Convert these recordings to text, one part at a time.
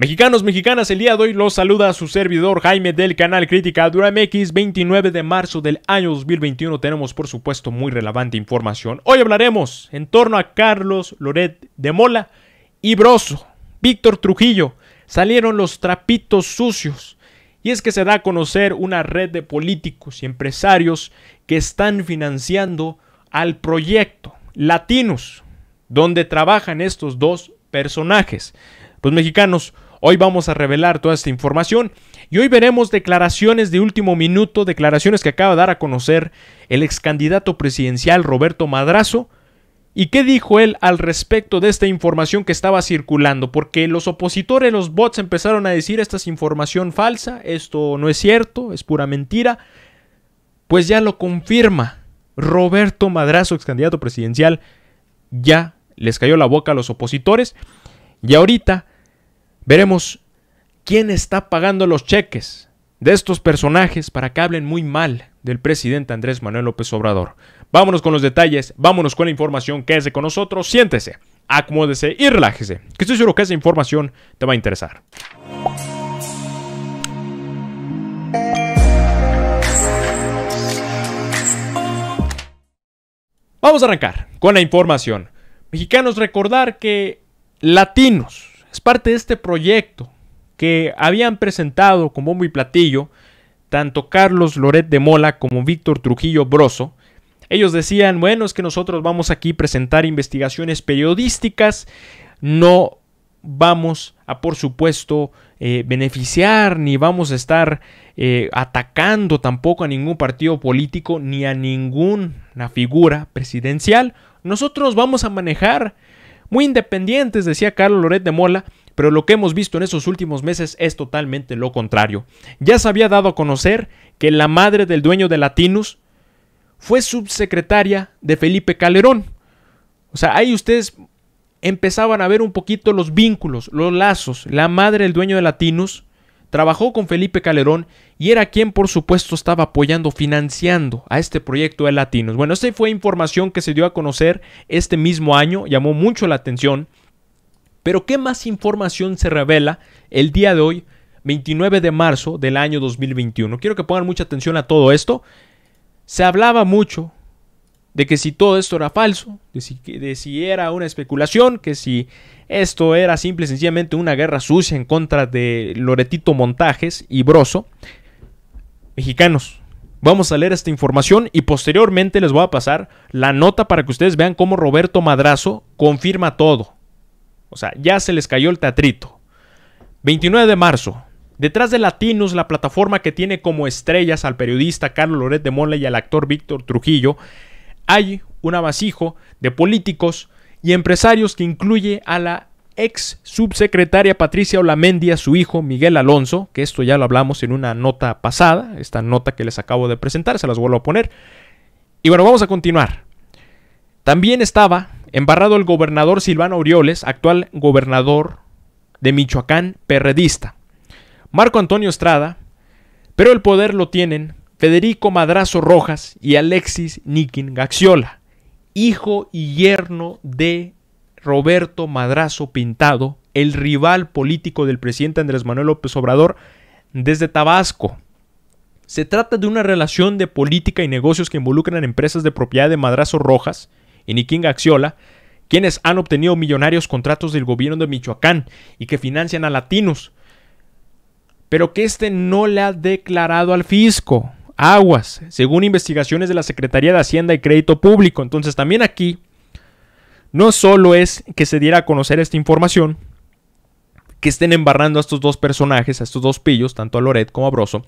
Mexicanos, mexicanas, el día de hoy los saluda a su servidor Jaime del canal Crítica mx 29 de marzo del año 2021. Tenemos por supuesto muy relevante información. Hoy hablaremos en torno a Carlos Loret de Mola y Broso, Víctor Trujillo. Salieron los trapitos sucios. Y es que se da a conocer una red de políticos y empresarios que están financiando al proyecto Latinos, donde trabajan estos dos personajes. Los pues, mexicanos, Hoy vamos a revelar toda esta información y hoy veremos declaraciones de último minuto, declaraciones que acaba de dar a conocer el ex candidato presidencial Roberto Madrazo. ¿Y qué dijo él al respecto de esta información que estaba circulando? Porque los opositores, los bots empezaron a decir esta es información falsa, esto no es cierto, es pura mentira. Pues ya lo confirma Roberto Madrazo, ex candidato presidencial, ya les cayó la boca a los opositores. Y ahorita Veremos quién está pagando los cheques de estos personajes para que hablen muy mal del presidente Andrés Manuel López Obrador. Vámonos con los detalles, vámonos con la información, quédese con nosotros, siéntese, acomódese y relájese, que estoy seguro que esa información te va a interesar. Vamos a arrancar con la información. Mexicanos, recordar que latinos es parte de este proyecto que habían presentado como bombo y platillo tanto Carlos Loret de Mola como Víctor Trujillo Broso. Ellos decían, bueno, es que nosotros vamos aquí a presentar investigaciones periodísticas, no vamos a, por supuesto, eh, beneficiar, ni vamos a estar eh, atacando tampoco a ningún partido político, ni a ninguna figura presidencial. Nosotros vamos a manejar muy independientes, decía Carlos Loret de Mola, pero lo que hemos visto en esos últimos meses es totalmente lo contrario. Ya se había dado a conocer que la madre del dueño de Latinus fue subsecretaria de Felipe Calderón. O sea, ahí ustedes empezaban a ver un poquito los vínculos, los lazos. La madre del dueño de Latinus Trabajó con Felipe Calderón y era quien por supuesto estaba apoyando, financiando a este proyecto de Latinos. Bueno, esta fue información que se dio a conocer este mismo año, llamó mucho la atención. Pero ¿qué más información se revela el día de hoy, 29 de marzo del año 2021? Quiero que pongan mucha atención a todo esto. Se hablaba mucho de que si todo esto era falso, de si, era una especulación, que si esto era simple y sencillamente una guerra sucia en contra de Loretito Montajes y Broso. Mexicanos, vamos a leer esta información y posteriormente les voy a pasar la nota para que ustedes vean cómo Roberto Madrazo confirma todo. O sea, ya se les cayó el teatrito. 29 de marzo, Detrás de Latinos, la plataforma que tiene como estrellas al periodista Carlos Loret de Mola y al actor Víctor Trujillo, hay un abasijo de políticos y empresarios que incluye a la ex subsecretaria Patricia Olamendia, su hijo Miguel Alonso, que esto ya lo hablamos en una nota pasada, esta nota que les acabo de presentar, se las vuelvo a poner. Y bueno, vamos a continuar. También estaba embarrado el gobernador Silvano Aureoles, actual gobernador de Michoacán, perredista. Marco Antonio Estrada, pero el poder lo tienen Federico Madrazo Rojas y Alexis Nikin Gaxiola, hijo y yerno de Roberto Madrazo Pintado, el rival político del presidente Andrés Manuel López Obrador desde Tabasco. Se trata de una relación de política y negocios que involucran empresas de propiedad de Madrazo Rojas y Nikin Gaxiola, quienes han obtenido millonarios contratos del gobierno de Michoacán y que financian a latinos, pero que éste no le ha declarado al fisco aguas, según investigaciones de la Secretaría de Hacienda y Crédito Público. Entonces también aquí no solo es que se diera a conocer esta información, que estén embarrando a estos dos personajes, a estos dos pillos, tanto a Loret como a Broso,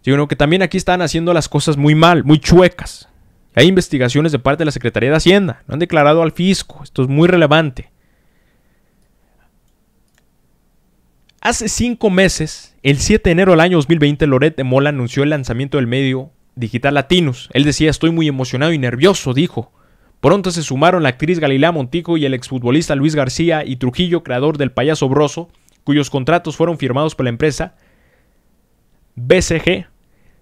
sino que también aquí están haciendo las cosas muy mal, muy chuecas. Hay investigaciones de parte de la Secretaría de Hacienda, no han declarado al fisco, esto es muy relevante. Hace cinco meses, el 7 de enero del año 2020, Loret de Mola anunció el lanzamiento del medio digital Latinos. Él decía, estoy muy emocionado y nervioso, dijo. Pronto se sumaron la actriz Galilea Montico y el exfutbolista Luis García y Trujillo, creador del payaso Broso, cuyos contratos fueron firmados por la empresa BCG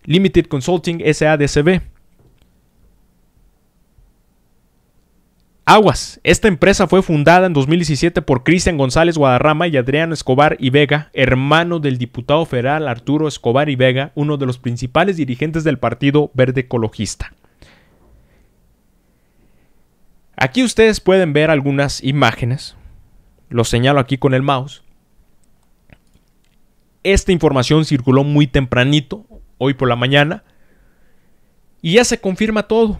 Limited Consulting SADCB. Aguas. Esta empresa fue fundada en 2017 por Cristian González Guadarrama y Adrián Escobar y Vega, hermano del diputado federal Arturo Escobar y Vega, uno de los principales dirigentes del Partido Verde Ecologista. Aquí ustedes pueden ver algunas imágenes. Lo señalo aquí con el mouse. Esta información circuló muy tempranito, hoy por la mañana, y ya se confirma todo.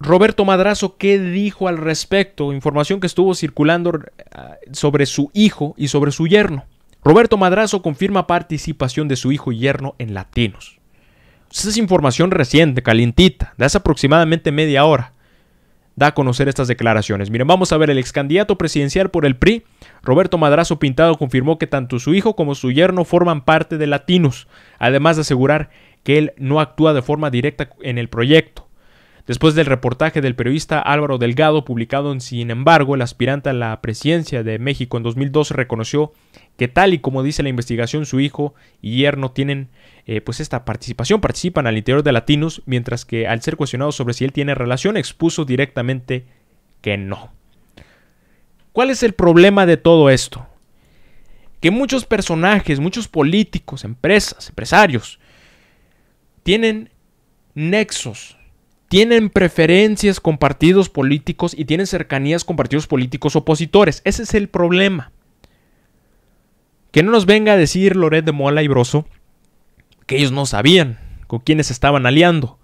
Roberto Madrazo, ¿qué dijo al respecto? Información que estuvo circulando eh, sobre su hijo y sobre su yerno. Roberto Madrazo confirma participación de su hijo y yerno en Latinos. Esa pues es información reciente, calientita, de hace aproximadamente media hora. Da a conocer estas declaraciones. Miren, vamos a ver, el ex candidato presidencial por el PRI, Roberto Madrazo Pintado, confirmó que tanto su hijo como su yerno forman parte de Latinos, además de asegurar que él no actúa de forma directa en el proyecto. Después del reportaje del periodista Álvaro Delgado publicado en Sin embargo, el aspirante a la presidencia de México en 2012 reconoció que tal y como dice la investigación, su hijo y yerno tienen eh, pues esta participación, participan al interior de Latinos, mientras que al ser cuestionado sobre si él tiene relación, expuso directamente que no. ¿Cuál es el problema de todo esto? Que muchos personajes, muchos políticos, empresas, empresarios, tienen nexos tienen preferencias con partidos políticos y tienen cercanías con partidos políticos opositores. Ese es el problema. Que no nos venga a decir Loret de Mola y Broso que ellos no sabían con quiénes estaban aliando.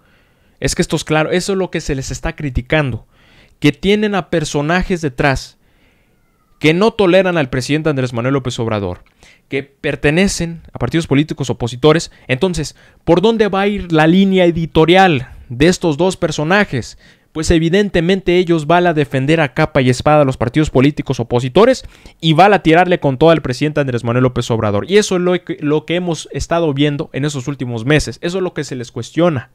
Es que esto es claro, eso es lo que se les está criticando. Que tienen a personajes detrás que no toleran al presidente Andrés Manuel López Obrador, que pertenecen a partidos políticos opositores. Entonces, ¿por dónde va a ir la línea editorial de estos dos personajes, pues evidentemente ellos van a defender a capa y espada a los partidos políticos opositores y van a tirarle con todo al presidente Andrés Manuel López Obrador. Y eso es lo que, lo que hemos estado viendo en esos últimos meses, eso es lo que se les cuestiona.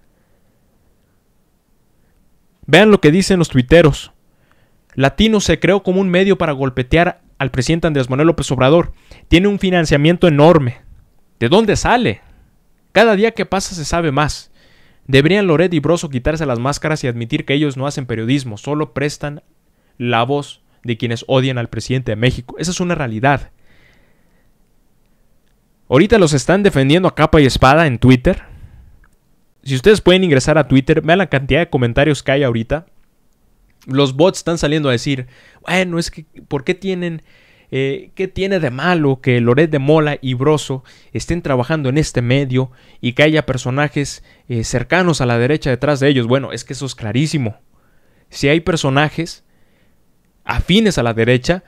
Vean lo que dicen los tuiteros. Latino se creó como un medio para golpetear al presidente Andrés Manuel López Obrador. Tiene un financiamiento enorme. ¿De dónde sale? Cada día que pasa se sabe más. Deberían Loret y Broso quitarse las máscaras y admitir que ellos no hacen periodismo, solo prestan la voz de quienes odian al presidente de México. Esa es una realidad. Ahorita los están defendiendo a capa y espada en Twitter. Si ustedes pueden ingresar a Twitter, vean la cantidad de comentarios que hay ahorita. Los bots están saliendo a decir, bueno, es que, ¿por qué tienen eh, ¿Qué tiene de malo que Loret de Mola y Broso estén trabajando en este medio y que haya personajes eh, cercanos a la derecha detrás de ellos? Bueno, es que eso es clarísimo. Si hay personajes afines a la derecha,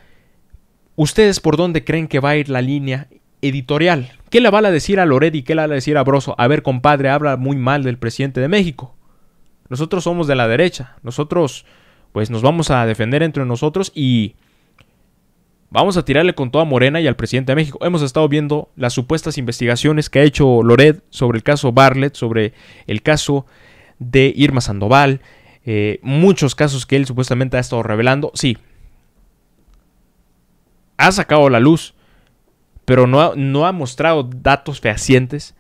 ¿ustedes por dónde creen que va a ir la línea editorial? ¿Qué le va a decir a Loret y qué le va a decir a Broso? A ver, compadre, habla muy mal del presidente de México. Nosotros somos de la derecha. Nosotros, pues, nos vamos a defender entre nosotros y Vamos a tirarle con toda Morena y al presidente de México. Hemos estado viendo las supuestas investigaciones que ha hecho Loret sobre el caso Barlet, sobre el caso de Irma Sandoval, eh, muchos casos que él supuestamente ha estado revelando. Sí, ha sacado la luz, pero no no ha mostrado datos fehacientes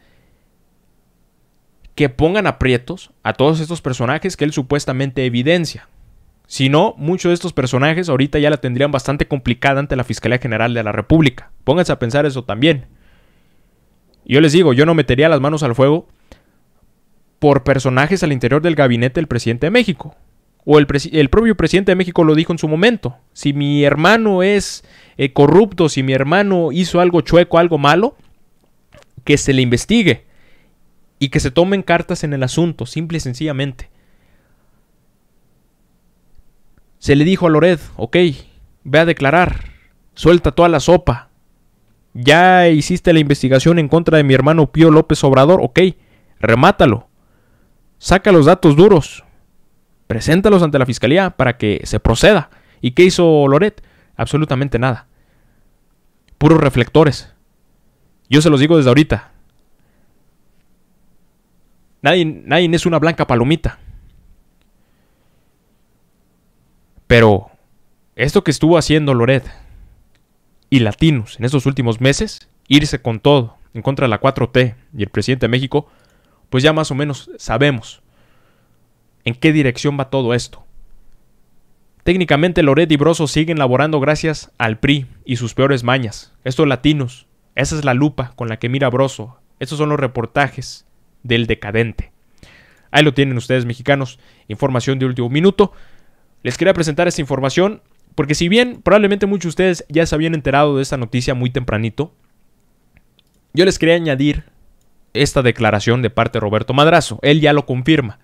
que pongan aprietos a todos estos personajes que él supuestamente evidencia. Si no, muchos de estos personajes ahorita ya la tendrían bastante complicada ante la Fiscalía General de la República. Pónganse a pensar eso también. Yo les digo, yo no metería las manos al fuego por personajes al interior del gabinete del presidente de México. O el, propio presidente de México lo dijo en su momento. Si mi hermano es eh, corrupto, si mi hermano hizo algo chueco, algo malo, que se le investigue y que se tomen cartas en el asunto, simple y sencillamente. Se le dijo a Loret, ok, ve a declarar, suelta toda la sopa. Ya hiciste la investigación en contra de mi hermano Pío López Obrador, ok, remátalo. Saca los datos duros, preséntalos ante la fiscalía para que se proceda. ¿Y qué hizo Loret? Absolutamente nada. Puros reflectores. Yo se los digo desde ahorita. nadie es una blanca palomita. Pero esto que estuvo haciendo Loret y Latinos en estos últimos meses, irse con todo en contra de la 4T y el presidente de México, pues ya más o menos sabemos en qué dirección va todo esto. Técnicamente Loret y Broso siguen laborando gracias al PRI y sus peores mañas. Estos latinos, esa es la lupa con la que mira Broso. Estos son los reportajes del decadente. Ahí lo tienen ustedes mexicanos, información de último minuto. Les quería presentar esta información porque si bien probablemente muchos de ustedes ya se habían enterado de esta noticia muy tempranito, yo les quería añadir esta declaración de parte de Roberto Madrazo. Él ya lo confirma.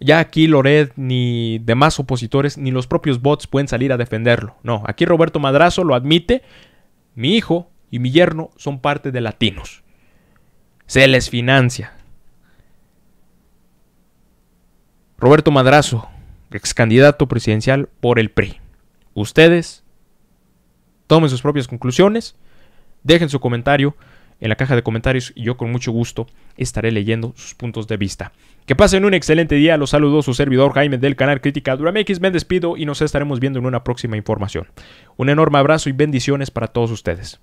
Ya aquí Loret ni demás opositores ni los propios bots pueden salir a defenderlo. No, aquí Roberto Madrazo lo admite. Mi hijo y mi yerno son parte de latinos. Se les financia. Roberto Madrazo, ex candidato presidencial por el PRI. Ustedes tomen sus propias conclusiones, dejen su comentario en la caja de comentarios y yo con mucho gusto estaré leyendo sus puntos de vista. Que pasen un excelente día, los saludó su servidor Jaime del canal Crítica Duramex, me despido y nos estaremos viendo en una próxima información. Un enorme abrazo y bendiciones para todos ustedes.